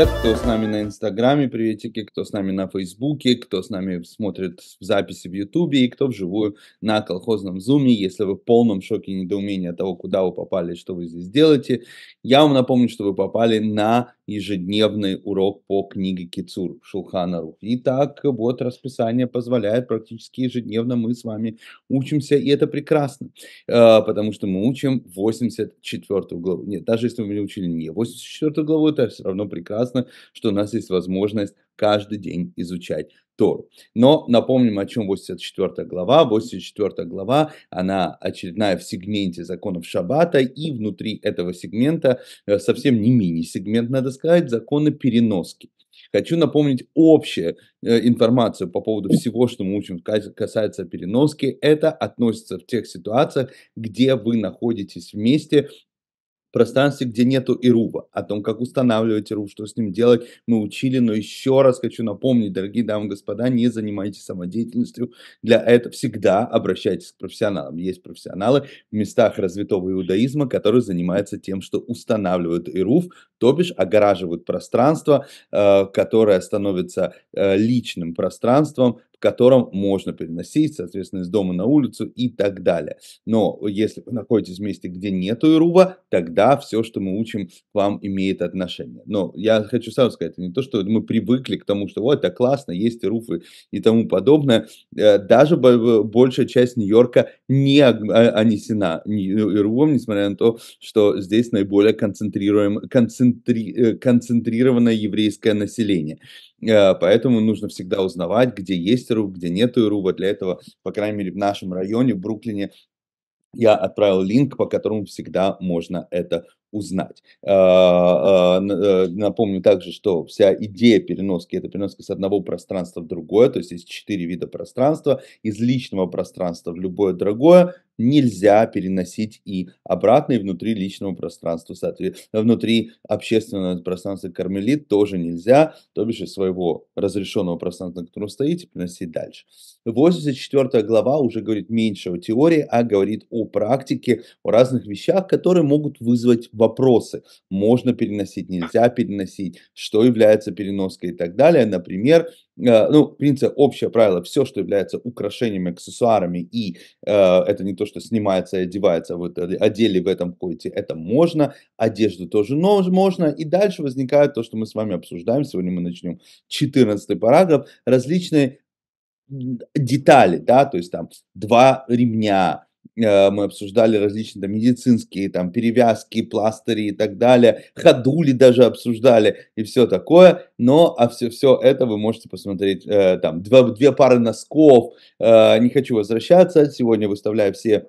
привет, кто с нами на Инстаграме, приветики, кто с нами на Фейсбуке, кто с нами смотрит в записи в Ютубе и кто вживую на колхозном Зуме. Если вы в полном шоке и недоумении от того, куда вы попали и что вы здесь делаете, я вам напомню, что вы попали на ежедневный урок по книге Кицур Шулханару И так вот расписание позволяет практически ежедневно мы с вами учимся, и это прекрасно, э, потому что мы учим 84 главу. Нет, даже если мы не учили не 84 главу, это все равно прекрасно, что у нас есть возможность каждый день изучать Тору. Но напомним, о чем 84 глава. 84 глава, она очередная в сегменте законов Шаббата, и внутри этого сегмента, э, совсем не мини-сегмент, надо сказать, законы переноски. Хочу напомнить общую э, информацию по поводу всего, что мы учим, касается переноски. Это относится в тех ситуациях, где вы находитесь вместе пространстве, где нету Ирува, о том, как устанавливать Ирув, что с ним делать, мы учили, но еще раз хочу напомнить, дорогие дамы и господа, не занимайтесь самодеятельностью, для этого всегда обращайтесь к профессионалам. Есть профессионалы в местах развитого иудаизма, которые занимаются тем, что устанавливают Ирув, то бишь огораживают пространство, э, которое становится э, личным пространством, котором можно переносить, соответственно, из дома на улицу и так далее. Но если вы находитесь в месте, где нету Ируба, тогда все, что мы учим, вам имеет отношение. Но я хочу сразу сказать, не то, что мы привыкли к тому, что вот, это классно, есть Ируфы и тому подобное. Э, даже большая часть Нью-Йорка не анесена э, Ирубом, несмотря на то, что здесь наиболее концентрируем, концентри, э, концентрированное еврейское население. Э, поэтому нужно всегда узнавать, где есть Ируб, где нет Ируба. Для этого, по крайней мере, в нашем районе, в Бруклине, я отправил линк, по которому всегда можно это узнать. А, а, э, напомню также, что вся идея переноски – это переноска с одного пространства в другое, то есть есть четыре вида пространства. Из личного пространства в любое другое нельзя переносить и обратно, и внутри личного пространства, соответственно, внутри общественного пространства кармелит тоже нельзя, то бишь из своего разрешенного пространства, на котором стоите, переносить дальше. 84 глава уже говорит меньше о теории, а говорит о практике, о разных вещах, которые могут вызвать вопросы. Можно переносить, нельзя переносить, что является переноской и так далее. Например, э, ну, в принципе, общее правило, все, что является украшениями, аксессуарами, и э, это не то, что снимается и одевается, а вот одели в этом койте, это можно, одежду тоже но, можно, и дальше возникает то, что мы с вами обсуждаем, сегодня мы начнем 14 параграф, различные детали, да, то есть там два ремня, Э, мы обсуждали различные там, медицинские там, перевязки, пластыри и так далее, ходули даже обсуждали и все такое, но а все, все это вы можете посмотреть, э, там, два, две пары носков, э, не хочу возвращаться, сегодня выставляю все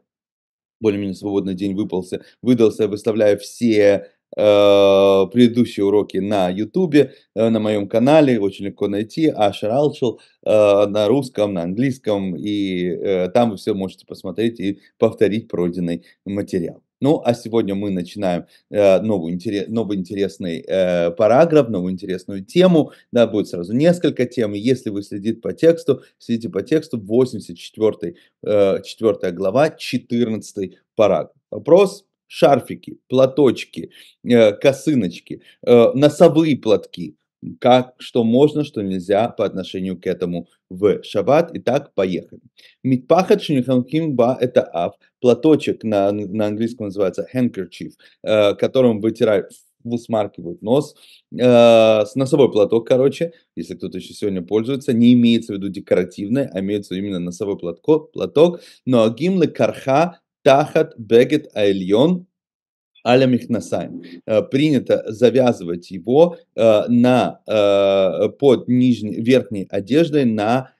более-менее свободный день выпался, выдался, выставляю все Э, предыдущие уроки на YouTube, э, на моем канале, очень легко найти, Ашер Алшел, э, на русском, на английском, и там вы все можете посмотреть и повторить пройденный материал. Ну, а сегодня мы начинаем э, новый, интерес, новый интересный э, параграф, новую интересную тему. Да, будет сразу несколько тем. Если вы следите по тексту, следите по тексту 84 э, 4 глава, 14 параграф. Вопрос шарфики, платочки, э, косыночки, э, носовые платки. Как, что можно, что нельзя по отношению к этому в шаббат. Итак, поехали. Митпахат шиниханким ба это ав. Платочек на, на английском называется handkerchief, э, которым вытирают высмаркивают нос, э, с носовой платок, короче, если кто-то еще сегодня пользуется, не имеется в виду декоративное, а имеется именно носовой платко, платок, но гимлы карха тахат бегет айльон аля михнасайм. Э, принято завязывать его э, на, э, под нижней, верхней одеждой на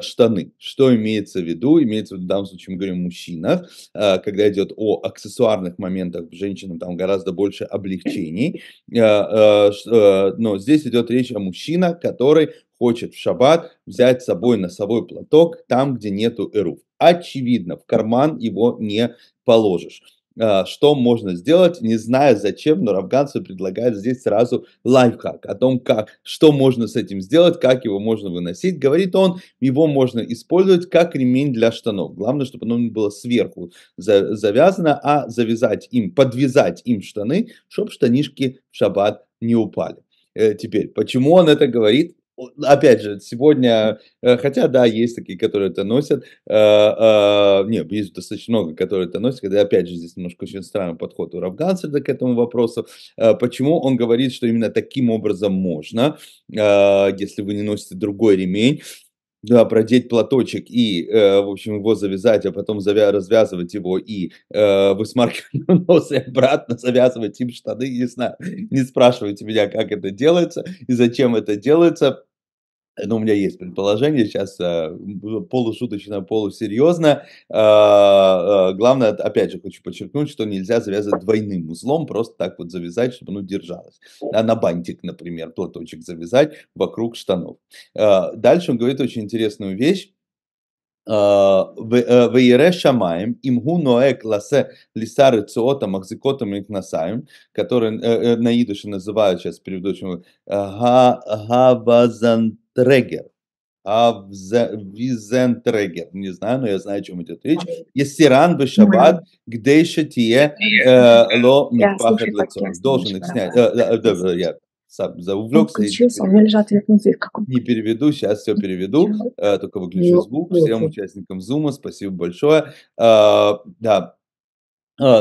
штаны. Что имеется в виду? Имеется в виду, в данном случае мы говорим о мужчинах, когда идет о аксессуарных моментах, женщинам там гораздо больше облегчений. Но здесь идет речь о мужчинах, который хочет в шаббат взять с собой носовой платок там, где нету эрув очевидно, в карман его не положишь а, что можно сделать, не зная зачем, но афганцы предлагают здесь сразу лайфхак о том, как, что можно с этим сделать, как его можно выносить. Говорит он, его можно использовать как ремень для штанов. Главное, чтобы оно не было сверху завязано, а завязать им, подвязать им штаны, чтобы штанишки в шаббат не упали. Э, теперь, почему он это говорит? Ну, опять же, сегодня, э, хотя, да, есть такие, которые это носят, э, э, нет, есть достаточно много, которые это носят, когда, опять же, здесь немножко очень странный подход у Равгансерда к этому вопросу, э, почему он говорит, что именно таким образом можно, э, если вы не носите другой ремень, да, продеть платочек и, э, в общем, его завязать, а потом завя- развязывать его и э, высмаркивать нос и обратно завязывать им штаны, не знаю, не спрашивайте меня, как это делается и зачем это делается, но ну, у меня есть предположение сейчас а, полушуточно, полусерьезно. А, а, главное, опять же, хочу подчеркнуть, что нельзя завязывать двойным узлом, просто так вот завязать, чтобы оно держалось. А на бантик, например, платочек завязать вокруг штанов. Дальше он говорит очень интересную вещь. Э, Вейре Шамаем, имгу ноэк ласе лиса рецоота махзикота михнасаем, который э, э, на идыше называют сейчас, переведу, гавазант Трегер. а визен Трегер. Не знаю, но я знаю, о чем идет речь. бы бешабат, где еще тие ло митпахет лицо. Должен их снять. Э, я увлекся. Не переведу, сейчас все переведу. Э, только выключу ну, звук. Ну, Всем участникам Зума спасибо большое. Э, да,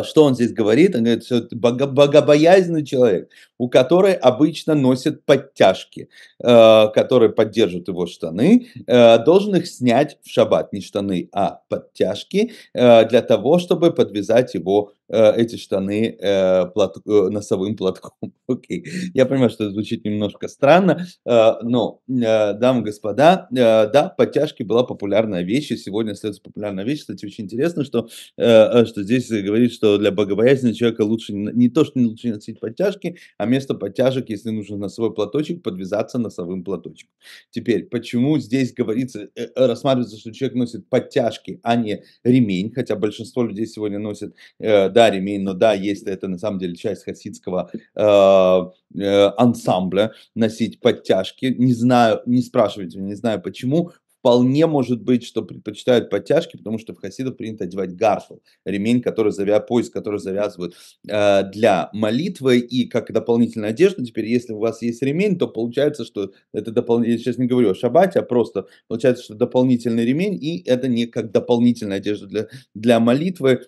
что он здесь говорит? Он говорит, что богобоязненный человек у которой обычно носят подтяжки, э, которые поддержат его штаны, э, должен их снять в шаббат, не штаны, а подтяжки, э, для того, чтобы подвязать его э, эти штаны э, плат, э, носовым платком. Окей, okay. я понимаю, что это звучит немножко странно, э, но, э, дамы и господа, э, да, подтяжки была популярная вещь, и сегодня остается популярная вещь. Кстати, очень интересно, что, э, э что здесь говорит, что для богобоязненного человека лучше не то, что не лучше носить подтяжки, а вместо подтяжек, если нужен носовой платочек, подвязаться носовым платочком. Теперь, почему здесь говорится, э, э, рассматривается, что человек носит подтяжки, а не ремень, хотя большинство людей сегодня носят, э, да, ремень, но да, есть это на самом деле часть хасидского э, э, ансамбля, носить подтяжки. Не знаю, не спрашивайте, не знаю почему, Вполне может быть, что предпочитают подтяжки, потому что в хасидов принято одевать гарфл, ремень, который завя... пояс, который завязывают э, для молитвы и как дополнительная одежда. Теперь, если у вас есть ремень, то получается, что это дополнительный, я сейчас не говорю о шабате, а просто получается, что дополнительный ремень, и это не как дополнительная одежда для, для молитвы,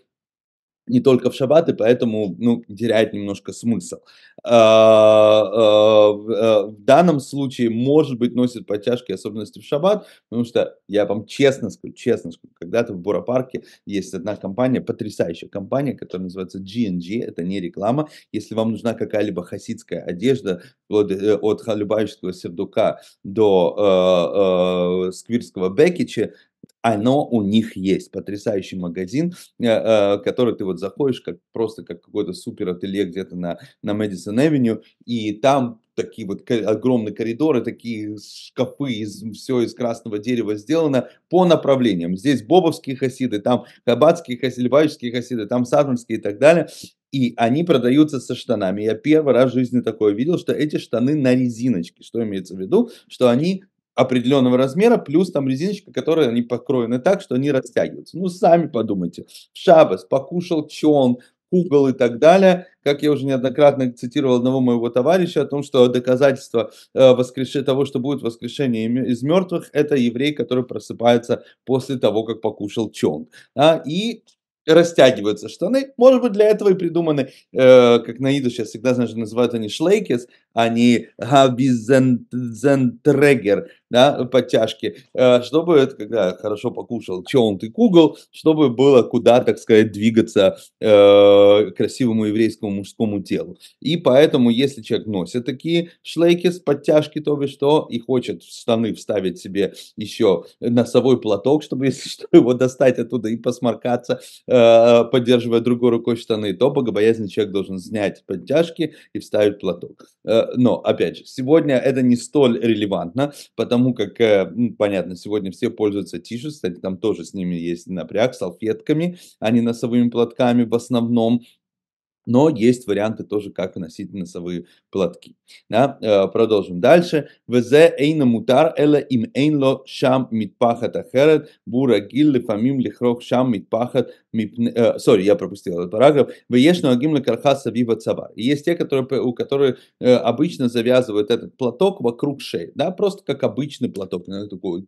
не только в шаббат, и поэтому ну, теряет немножко смысл. А, а, э, в данном случае, может быть, носит подтяжки особенности в шаббат, потому что, я вам честно скажу, честно скажу, когда-то в Буропарке есть одна компания, потрясающая компания, которая называется G&G, это не реклама. Если вам нужна какая-либо хасидская одежда, э, от, от халюбаевского сердука до э, э, сквирского бекича, оно у них есть. Потрясающий магазин, э, э, в который ты вот заходишь как, просто как какой-то супер ателье где-то на, на Madison Avenue, и там такие вот огромные коридоры, такие шкафы, из, все из красного дерева сделано по направлениям. Здесь бобовские хасиды, там хабатские хасиды, львовские хасиды, там сатманские и так далее. И они продаются со штанами. Я первый раз в жизни такое видел, что эти штаны на резиночке. Что имеется в виду? Что они определенного размера, плюс там резиночка, которая они покроены так, что они растягиваются. Ну, сами подумайте. Шабас, покушал чон, кукол и так далее. Как я уже неоднократно цитировал одного моего товарища о том, что доказательство э, воскрешения того, что будет воскрешение из мертвых, это еврей, который просыпается после того, как покушал чон. А, и растягиваются штаны. Может быть, для этого и придуманы, э, как на иду сейчас всегда, знаешь называют они шлейкес, а не Габизентрегер, да, подтяжки, э, чтобы, это когда хорошо покушал челнутый кугол, чтобы было куда, так сказать, двигаться э, красивому еврейскому мужскому телу. И поэтому, если человек носит такие шлейки с подтяжки, то бишь, что и хочет в штаны вставить себе еще носовой платок, чтобы, если что, его достать оттуда и посморкаться, э, поддерживая другой рукой штаны, то богобоязненный человек должен снять подтяжки и вставить платок. Э, но, опять же, сегодня это не столь релевантно, потому как, э, понятно, сегодня все пользуются тише, кстати, там тоже с ними есть напряг, салфетками, а не носовыми платками в основном, но есть варианты тоже, как носить носовые платки. Да? Э, продолжим дальше. шам митпахат ахерет бура гилли фамим лихрох шам митпахат Э, сори, я пропустил этот параграф, «Вееш ногим лекархаса вива И есть те, которые, у которых э, обычно завязывают этот платок вокруг шеи, да, просто как обычный платок, иногда такой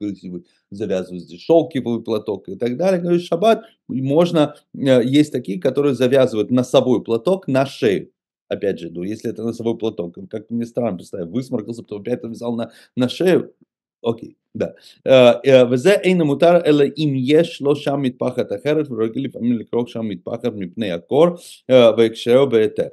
завязывают здесь шелкивый платок и так далее. Говорит, шаббат, можно, э, есть такие, которые завязывают носовой платок на шею, опять же, ну, если это носовой платок, как-то мне странно представить, высморкался, потом опять это вязал на, на шею, окей. Да. אה, אה, וזה אין המותר אלא אם יש לו שם מטפחת אחרת ורגיל לפעמים לקרוא שם מטפחת מפני הקור והקשרו אה, בהיתר.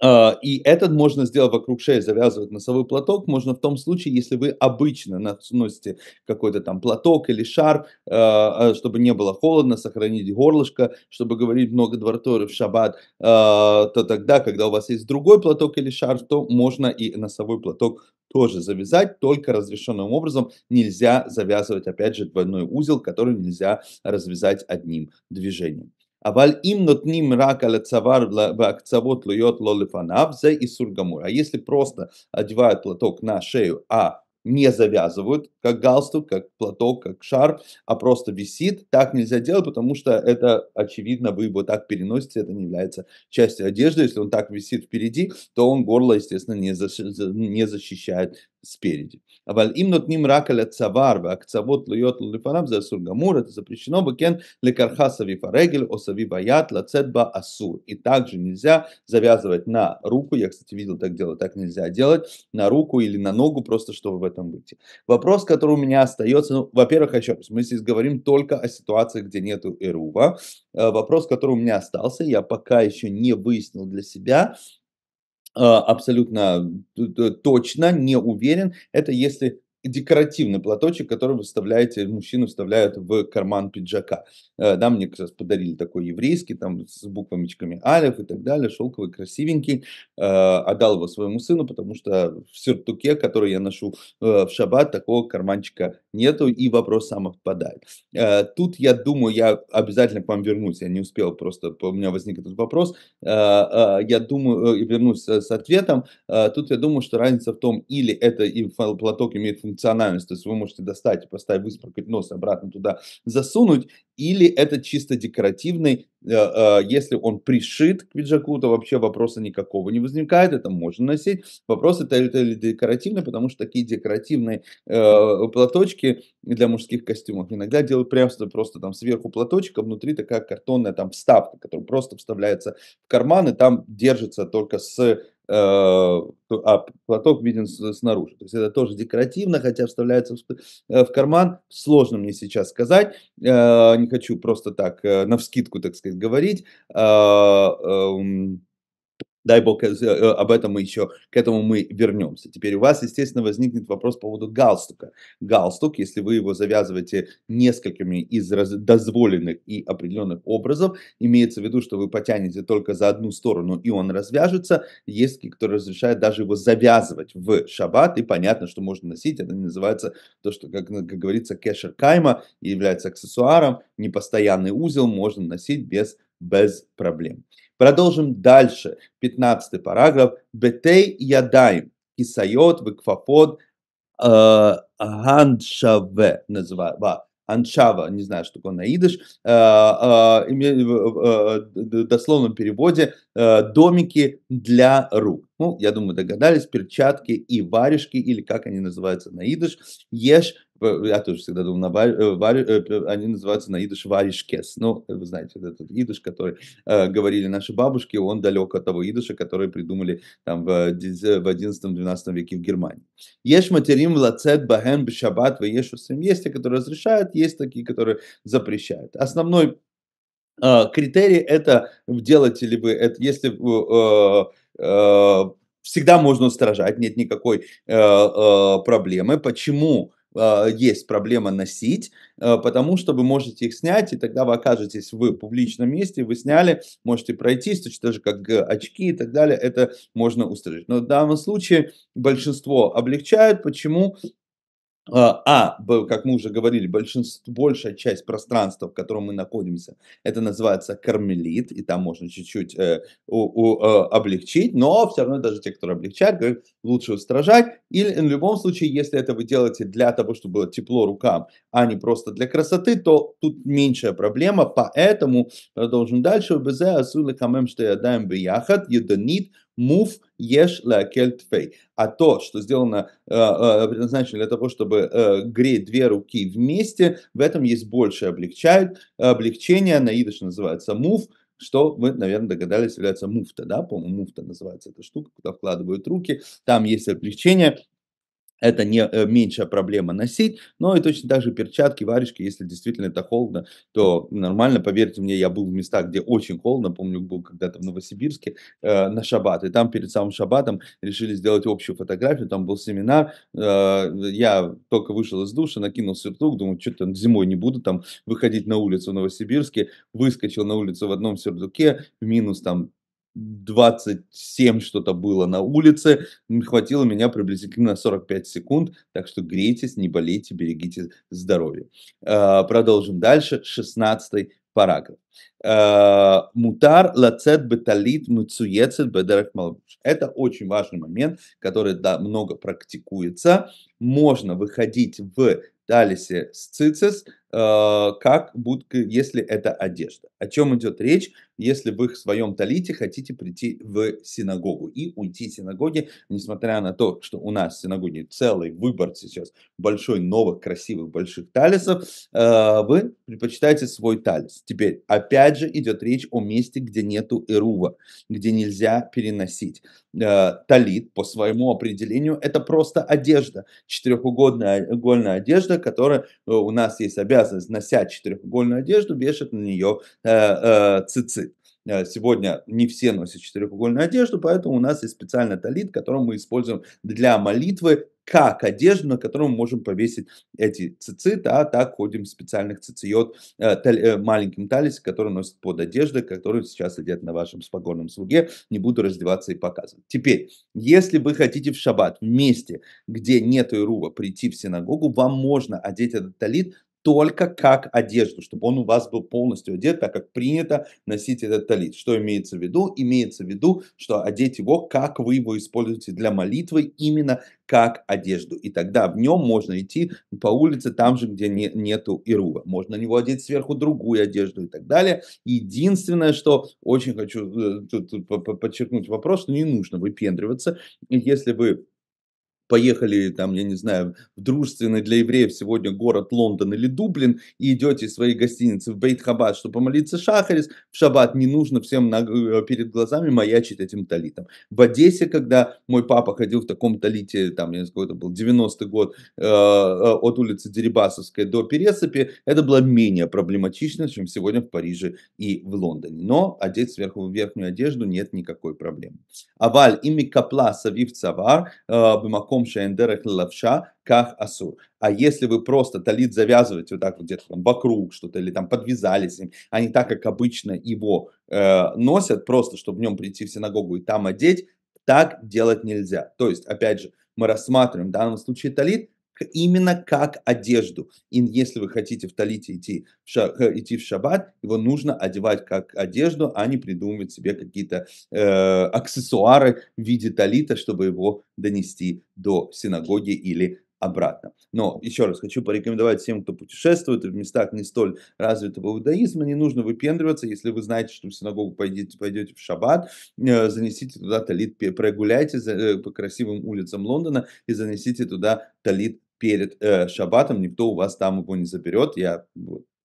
А, и этот можно сделать вокруг шеи, завязывать носовой платок. Можно в том случае, если вы обычно носите какой-то там платок или шарф, а, а, чтобы не было холодно, сохранить горлышко, чтобы говорить много дворторы в шаббат, то тогда, когда у вас есть другой платок или шарф, то можно и носовой платок тоже завязать, только разрешенным образом нельзя завязывать, опять же, двойной узел, который нельзя развязать одним движением. Аваль им нотним рака лецавар акцавот льет лолифанав за и сургамур. А если просто одевают платок на шею, а не завязывают, как галстук, как платок, как шарф, а просто висит. Так нельзя делать, потому что это, очевидно, вы его так переносите, это не является частью одежды. Если он так висит впереди, то он горло, естественно, не, защищает, не защищает спереди. אבל אם נותנים רק על הצוואר והקצוות תלויות לפניו זה אסור גמור, это запрещено бы кен לקרחה סביב הרגל о сави баят לצאת בה אסור. И также нельзя завязывать на руку, я, кстати, видел так делать, так нельзя делать, на руку или на ногу, просто чтобы в этом выйти. Вопрос, который у меня остается, ну, во-первых, еще раз, мы здесь говорим только о ситуации, где нету эрува. Э, вопрос, который у меня остался, я пока еще не выяснил для себя, а, абсолютно точно не уверен. Это если декоративный платочек, который выставляете, вставляете, мужчины вставляют в карман пиджака. Э, да, мне как раз подарили такой еврейский, там с буквами Алиф и так далее, шелковый, красивенький. Э, отдал его своему сыну, потому что в сюртуке, который я ношу э, в шаббат, такого карманчика нету, и вопрос сам отпадает. Тут, я думаю, я обязательно к вам вернусь, я не успел, просто у меня возник этот вопрос. Я думаю, и вернусь с ответом. Тут я думаю, что разница в том, или это платок имеет функцию функциональность, то есть вы можете достать и поставить, выспрыгать нос обратно туда, засунуть, или это чисто декоративный, э, э, если он пришит к пиджаку, то вообще вопроса никакого не возникает, это можно носить. Вопрос это, это или декоративный, потому что такие декоративные э, платочки для мужских костюмов иногда делают прям просто там сверху платочек, а внутри такая картонная там вставка, которая просто вставляется в карман и там держится только с Э, а платок виден э, снаружи. То есть это тоже декоративно, хотя вставляется в э, карман. Сложно мне сейчас сказать, не хочу просто так на навскидку, так сказать, говорить. Эм, Дай бог, э, э, об этом мы еще, к этому мы вернемся. Теперь у вас, естественно, возникнет вопрос по поводу галстука. Галстук, если вы его завязываете несколькими из дозволенных и определенных образов, имеется в виду, что вы потянете только за одну сторону, и он развяжется. Есть кто разрешает даже его завязывать в шаббат, и понятно, что можно носить. Это называется то, что, как, ну, как говорится, кешер кайма, является аксессуаром, непостоянный узел можно носить без без проблем. Продолжим дальше. 15 параграф. Бетей ядаем. Кисайот, выкфафод, ганшаве э, называется. Аншава, не знаю, что такое на идыш, в э, э, дословном переводе домики для рук. Ну, я думаю, догадались, перчатки и варежки, или как они называются на ешь я тоже всегда думал, на варь, э, варь, э, они называются на идыш варишкес. Ну, вы знаете, этот идыш, который э, говорили наши бабушки, он далек от того идыша, который придумали там в, э, в 11-12 веке в Германии. Есть материм лацет бахен бешабат веешу сим. Есть те, которые разрешают, есть такие, которые запрещают. Основной э, критерий это делать ли вы, это, если э, э, всегда можно устражать, нет никакой э, э, проблемы. Почему? А, есть проблема носить, а, потому что вы можете их снять, и тогда вы окажетесь в публичном месте, вы сняли, можете пройтись, точно так же, как очки и так далее, это можно устроить. Но в данном случае большинство облегчают. Почему? А, а как мы уже говорили, большинство, большая часть пространства, в котором мы находимся, это называется кармелит, и там можно чуть-чуть э, у, у, э, облегчить, но все равно даже те, кто облегчают, говорят, лучше устражать. Или в любом случае, если это вы делаете для того, чтобы было тепло рукам, а не просто для красоты, то тут меньшая проблема, поэтому продолжим дальше. Безе асулы камем, что я даем бияхат, едонит, Мув еш лакель тфей. А то, что сделано, э, э, предназначено для того, чтобы э, греть две руки вместе, в этом есть больше облегчает, облегчение. На идыше называется мув, что вы, наверное, догадались, является муфта, да, по-моему, муфта называется эта штука, куда вкладывают руки, там есть облегчение, это не э, меньшая проблема носить, но и точно так же перчатки, варежки, если действительно это холодно, то нормально, поверьте мне, я был в местах, где очень холодно, помню, был когда-то в Новосибирске э, на шаббат, и там перед самым шаббатом решили сделать общую фотографию, там был семинар, э, я только вышел из душа, накинул сюртук, думаю, что там зимой не буду там выходить на улицу в Новосибирске, выскочил на улицу в одном сюртуке, в минус там 27 что-то было на улице. Хватило меня приблизительно 45 секунд. Так что грейтесь, не болейте, берегите здоровье. А, продолжим дальше. 16 параграф. А, Мутар лацет беталит муцуецет бедерах Это очень важный момент, который да, много практикуется. Можно выходить в талисе э, с а, как будто, если это одежда. О чем идет речь, если вы в своем талите хотите прийти в синагогу и уйти из синагоги, несмотря на то, что у нас в синагоге целый выбор сейчас большой, новых, красивых, больших талисов, а, вы предпочитаете свой талис. Теперь, опять же, идет речь о месте, где нету ирува, где нельзя переносить. А, талит, по своему определению, это просто одежда, четырехугольная э, одежда, одежда, которая э, у нас есть обязанность, нося четырехугольную одежду, вешать на нее э, э, цицит. Э, сегодня не все носят четырехугольную одежду, поэтому у нас есть специальный талит, который мы используем для молитвы, как одежду, на которую мы можем повесить эти цицы, а так ходим в специальных цициот, э, таль, э, маленьким талисе, который носит под одеждой, который сейчас сидят на вашем спокойном слуге, не буду раздеваться и показывать. Теперь, если вы хотите в шаббат вместе, где нет Ирува, прийти в синагогу, вам можно одеть этот талит только как одежду, чтобы он у вас был полностью одет, так как принято носить этот талит. Что имеется в виду? Имеется в виду, что одеть его, как вы его используете для молитвы, именно как одежду. И тогда в нем можно идти по улице там же, где не, нету ирува. Можно на него одеть сверху другую одежду и так далее. Единственное, что очень хочу э, тут, подчеркнуть вопрос, что не нужно выпендриваться. Если вы поехали, там, я не знаю, в дружественный для евреев сегодня город Лондон или Дублин, и идете из своей гостиницы в Бейтхабад, чтобы помолиться Шахарис, в шаббат не нужно всем на, э, перед глазами маячить этим талитом. В Одессе, когда мой папа ходил в таком талите, там, я не знаю, это был 90-й год, э, э, от улицы Дерибасовской до Пересыпи, это было менее проблематично, чем сегодня в Париже и в Лондоне. Но одеть сверху верхнюю одежду нет никакой проблемы. Аваль ими капла савив цавар, бымаком э, маком шендерах лавша, как асур. А если вы просто талит завязываете вот так вот где-то там вокруг что-то или там подвязались им, а не так, как обычно его э, носят, просто чтобы в нем прийти в синагогу и там одеть, так делать нельзя. То есть, опять же, мы рассматриваем в данном случае талит именно как одежду. И если вы хотите в талите идти в, ша, э, идти в шаббат, его нужно одевать как одежду, а не придумывать себе какие-то э, аксессуары в виде талита, чтобы его донести до синагоги или обратно. Но еще раз хочу порекомендовать всем, кто путешествует в местах не столь развитого иудаизма, не нужно выпендриваться, если вы знаете, что в синагогу пойдете, пойдете в шаббат, э, занесите туда талит, прогуляйте за, э, по красивым улицам Лондона и занесите туда талит перед э, шаббатом никто у вас там его не заберет. Я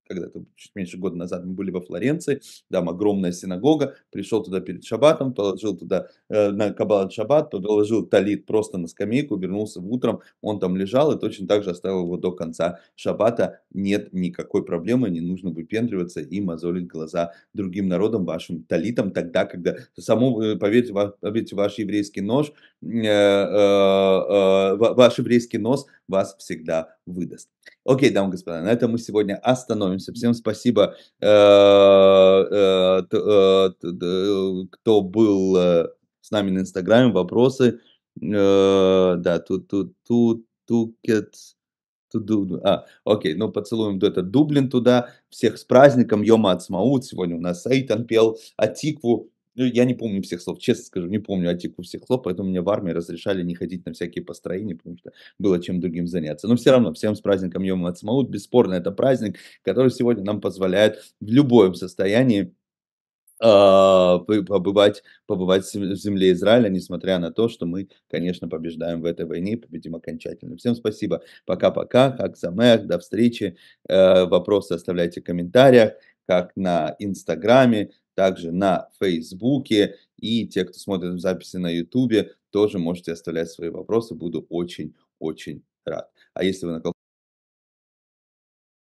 когда-то чуть меньше года назад мы были во Флоренции, там огромная синагога, пришел туда перед шабатом, положил туда э, на каббалат шабат, положил талит просто на скамейку, вернулся в утром, он там лежал и точно так же оставил его до конца шабата Нет никакой проблемы, не нужно выпендриваться и мозолить глаза другим народам, вашим талитам, тогда, когда само, поверьте, ваш, поверьте, ваш еврейский нож Э, э, ваш еврейский нос вас всегда выдаст. Окей, дамы и господа, на этом мы сегодня остановимся. Всем спасибо, э, кто был с нами на Инстаграме, вопросы. Да, тут, тут, тут, тут. А, окей, ну поцелуем это Дублин туда. Всех с праздником, Йома Ацмаут. Сегодня у нас Саитан пел Атикву. Ну, я не помню всех слов, честно скажу, не помню атику всех слов, поэтому мне в армии разрешали не ходить на всякие построения, потому что было чем другим заняться. Но все равно, всем с праздником Йом Ацмаут, бесспорно, это праздник, который сегодня нам позволяет в любом состоянии а, побывать, побывать в земле Израиля, несмотря на то, что мы, конечно, побеждаем в этой войне и победим окончательно. Всем спасибо. Пока-пока. Хаксамех. До встречи. Э, вопросы оставляйте в комментариях, как на Инстаграме, также на Фейсбуке. И те, кто смотрит записи на Ютубе, тоже можете оставлять свои вопросы. Буду очень-очень рад. А если вы на